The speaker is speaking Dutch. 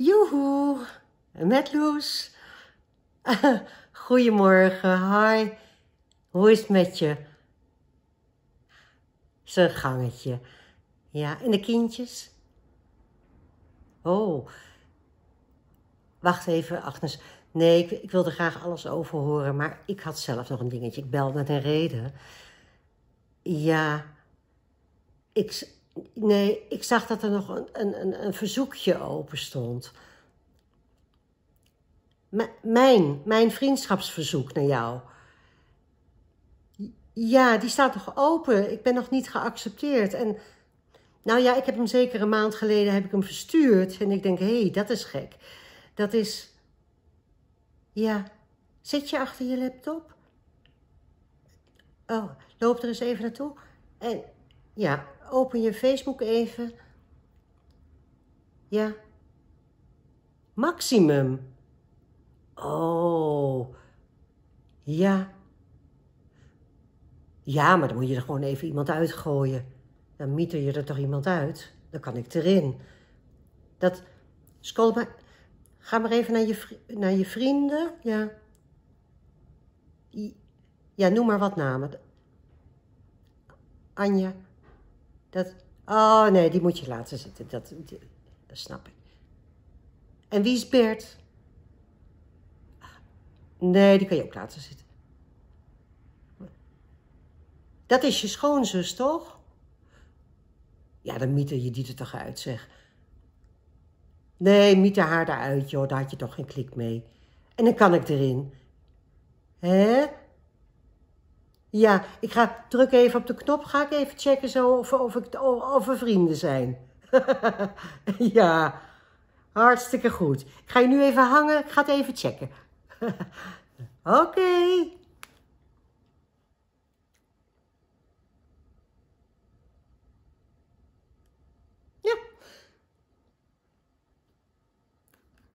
Joehoe, met Loes. Goedemorgen, hi. Hoe is het met je? Zijn gangetje. Ja, en de kindjes? Oh, wacht even, Agnes. Nee, ik, ik wilde graag alles over horen, maar ik had zelf nog een dingetje. Ik bel met een reden. Ja, ik, Nee, ik zag dat er nog een, een, een verzoekje open stond. mijn, mijn vriendschapsverzoek naar jou. Ja, die staat nog open. Ik ben nog niet geaccepteerd. En nou ja, ik heb hem zeker een maand geleden heb ik hem verstuurd. En ik denk, hé, hey, dat is gek. Dat is... Ja, zit je achter je laptop? Oh, loop er eens even naartoe. En ja, open je Facebook even. Ja. Maximum. Oh. Ja. Ja, maar dan moet je er gewoon even iemand uitgooien. Dan mieter je er toch iemand uit? Dan kan ik erin. Dat, scroll maar. Ga maar even naar je, naar je vrienden. Ja. Ja, noem maar wat namen. Anja. Dat, oh nee, die moet je laten zitten. Dat, dat snap ik. En wie is Bert? Nee, die kan je ook laten zitten. Dat is je schoonzus, toch? Ja, dan mieter je die er toch uit, zeg. Nee, mieter haar eruit, joh. Daar had je toch geen klik mee. En dan kan ik erin. Hè? Ja, ik ga druk even op de knop. Ga ik even checken zo of, of, ik, of we vrienden zijn. ja, hartstikke goed. Ik ga je nu even hangen. Ik ga het even checken. Oké.